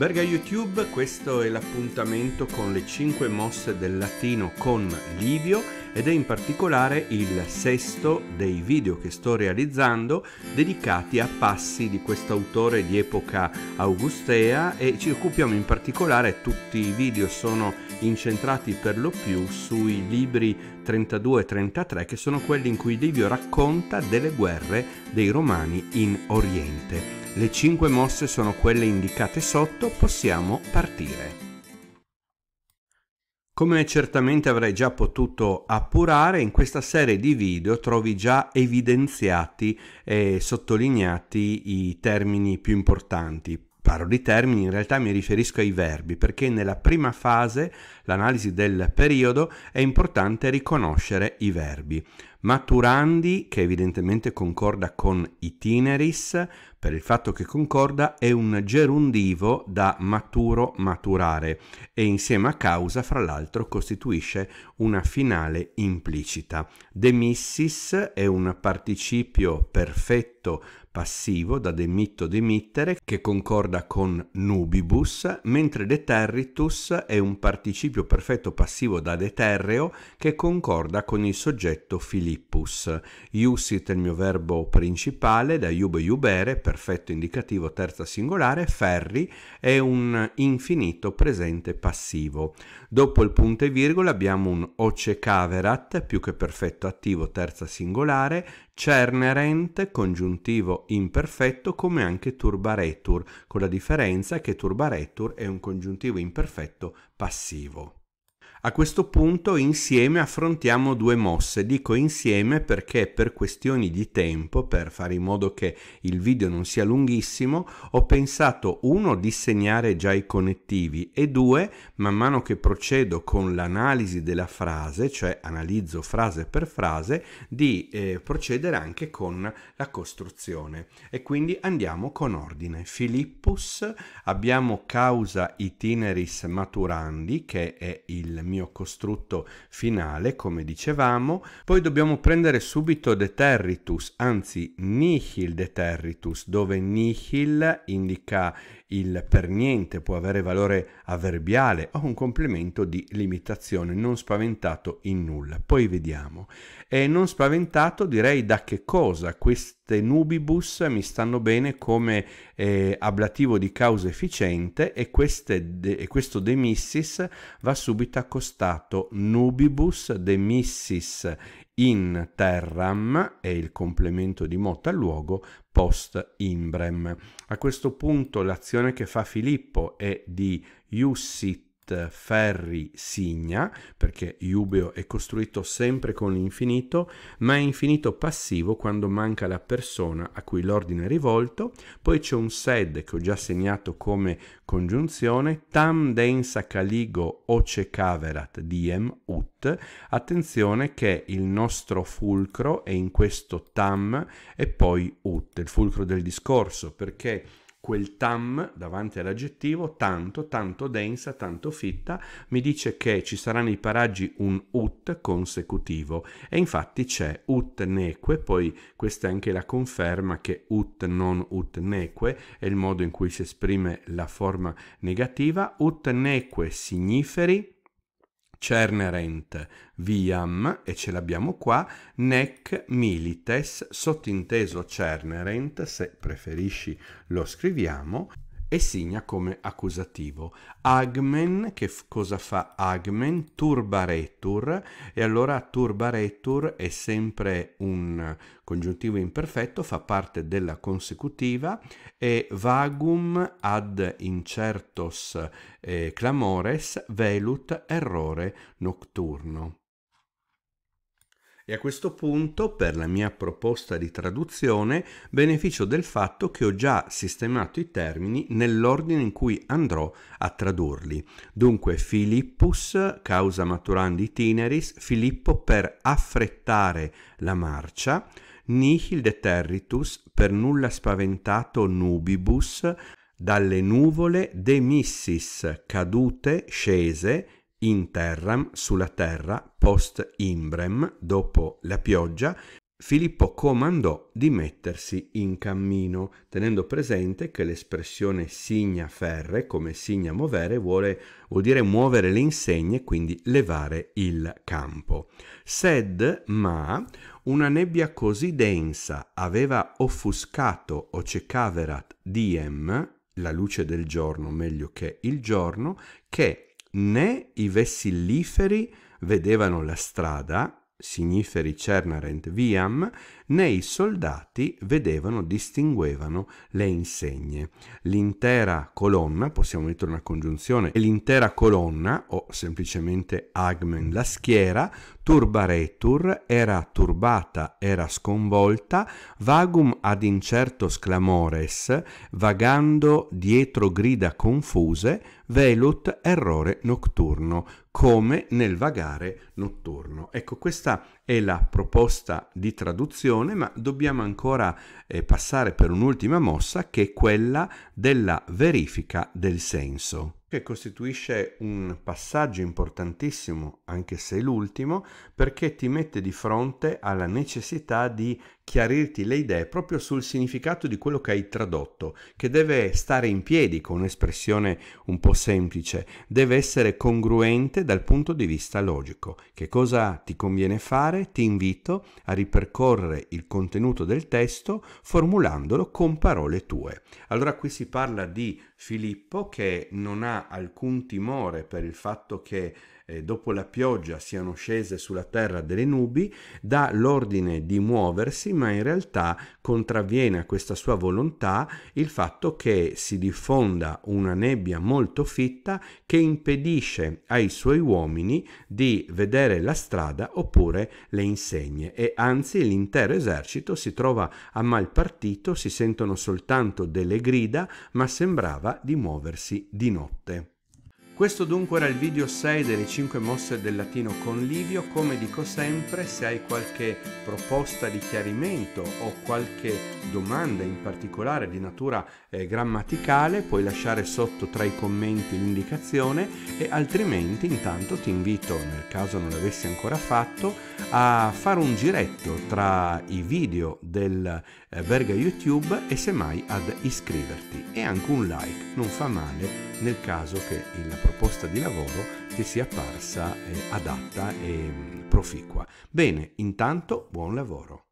Berga YouTube, questo è l'appuntamento con le 5 mosse del latino con Livio ed è in particolare il sesto dei video che sto realizzando dedicati a passi di quest'autore di epoca augustea e ci occupiamo in particolare tutti i video sono incentrati per lo più sui libri 32 e 33 che sono quelli in cui Livio racconta delle guerre dei romani in Oriente. Le cinque mosse sono quelle indicate sotto, possiamo partire. Come certamente avrai già potuto appurare, in questa serie di video trovi già evidenziati e sottolineati i termini più importanti. Parlo di termini, in realtà mi riferisco ai verbi, perché nella prima fase, l'analisi del periodo, è importante riconoscere i verbi. Maturandi, che evidentemente concorda con itineris, per il fatto che concorda, è un gerundivo da maturo maturare e insieme a causa, fra l'altro, costituisce una finale implicita. Demissis è un participio perfetto passivo da demitto demittere che concorda con nubibus, mentre deterritus è un participio perfetto passivo da deterreo che concorda con il soggetto filiale. Philippus. Iussit è il mio verbo principale, da iube iubere, perfetto indicativo terza singolare, ferri è un infinito presente passivo. Dopo il punto e virgola abbiamo un ocecaverat, più che perfetto attivo terza singolare, cernerent, congiuntivo imperfetto, come anche turbaretur, con la differenza che turbaretur è un congiuntivo imperfetto passivo. A questo punto insieme affrontiamo due mosse, dico insieme perché per questioni di tempo, per fare in modo che il video non sia lunghissimo, ho pensato uno di segnare già i connettivi e due, man mano che procedo con l'analisi della frase, cioè analizzo frase per frase, di eh, procedere anche con la costruzione. E quindi andiamo con ordine. Filippus, abbiamo causa itineris maturandi che è il mio costrutto finale, come dicevamo, poi dobbiamo prendere subito deterritus, anzi nihil deterritus, dove nihil indica il per niente può avere valore avverbiale o un complemento di limitazione, non spaventato in nulla. Poi vediamo. E non spaventato direi da che cosa queste nubibus mi stanno bene come eh, ablativo di causa efficiente e, de, e questo de missis va subito accostato nubibus de missis in terram è il complemento di motta al luogo post imbrem. A questo punto l'azione che fa Filippo è di iussit ferri signa, perché iubeo è costruito sempre con l'infinito, ma è infinito passivo quando manca la persona a cui l'ordine è rivolto, poi c'è un sed che ho già segnato come congiunzione, tam densa caligo oce caverat diem ut, attenzione che il nostro fulcro è in questo tam e poi ut, il fulcro del discorso, perché quel tam davanti all'aggettivo, tanto, tanto densa, tanto fitta, mi dice che ci sarà nei paraggi un ut consecutivo e infatti c'è ut neque, poi questa è anche la conferma che ut non ut neque è il modo in cui si esprime la forma negativa, ut neque signiferi cernerent viam, e ce l'abbiamo qua, nec milites, sottinteso cernerent, se preferisci lo scriviamo, e signa come accusativo. Agmen, che f- cosa fa agmen? Turbaretur, e allora turbaretur è sempre un congiuntivo imperfetto, fa parte della consecutiva, e vagum ad incertos eh, clamores velut errore nocturno. E a questo punto, per la mia proposta di traduzione, beneficio del fatto che ho già sistemato i termini nell'ordine in cui andrò a tradurli. Dunque, Philippus, causa maturandi itineris, Filippo per affrettare la marcia, nihil deterritus, per nulla spaventato nubibus, dalle nuvole demissis, cadute, scese, in terram, sulla terra, post imbrem, dopo la pioggia, Filippo comandò di mettersi in cammino, tenendo presente che l'espressione signa ferre, come signa muovere, vuole, vuol dire muovere le insegne, quindi levare il campo. Sed, ma, una nebbia così densa aveva offuscato o cecaverat diem, la luce del giorno meglio che il giorno, che né i vessilliferi vedevano la strada signiferi Cernarent viam, né i soldati vedevano, distinguevano le insegne. L'intera colonna, possiamo mettere una congiunzione, l'intera colonna, o semplicemente agmen la schiera, turbaretur, era turbata, era sconvolta, vagum ad incerto sclamores, vagando dietro grida confuse, velut errore notturno, come nel vagare notturno. Ecco, questa è la proposta di traduzione, ma dobbiamo ancora eh, passare per un'ultima mossa che è quella della verifica del senso che costituisce un passaggio importantissimo, anche se l'ultimo, perché ti mette di fronte alla necessità di chiarirti le idee proprio sul significato di quello che hai tradotto, che deve stare in piedi con un'espressione un po' semplice, deve essere congruente dal punto di vista logico. Che cosa ti conviene fare? Ti invito a ripercorrere il contenuto del testo formulandolo con parole tue. Allora qui si parla di Filippo che non ha alcun timore per il fatto che eh, dopo la pioggia siano scese sulla terra delle nubi, dà l'ordine di muoversi, ma in realtà contravviene a questa sua volontà il fatto che si diffonda una nebbia molto fitta che impedisce ai suoi uomini di vedere la strada oppure le insegne e anzi l'intero esercito si trova a mal partito, si sentono soltanto delle grida, ma sembrava di muoversi di notte. Questo dunque era il video 6 delle 5 mosse del latino con Livio, come dico sempre se hai qualche proposta di chiarimento o qualche domanda in particolare di natura eh, grammaticale puoi lasciare sotto tra i commenti l'indicazione e altrimenti intanto ti invito, nel caso non l'avessi ancora fatto, a fare un giretto tra i video del eh, Verga YouTube e semmai ad iscriverti e anche un like, non fa male nel caso che la proposta di lavoro ti sia apparsa eh, adatta e mm, proficua. Bene, intanto buon lavoro.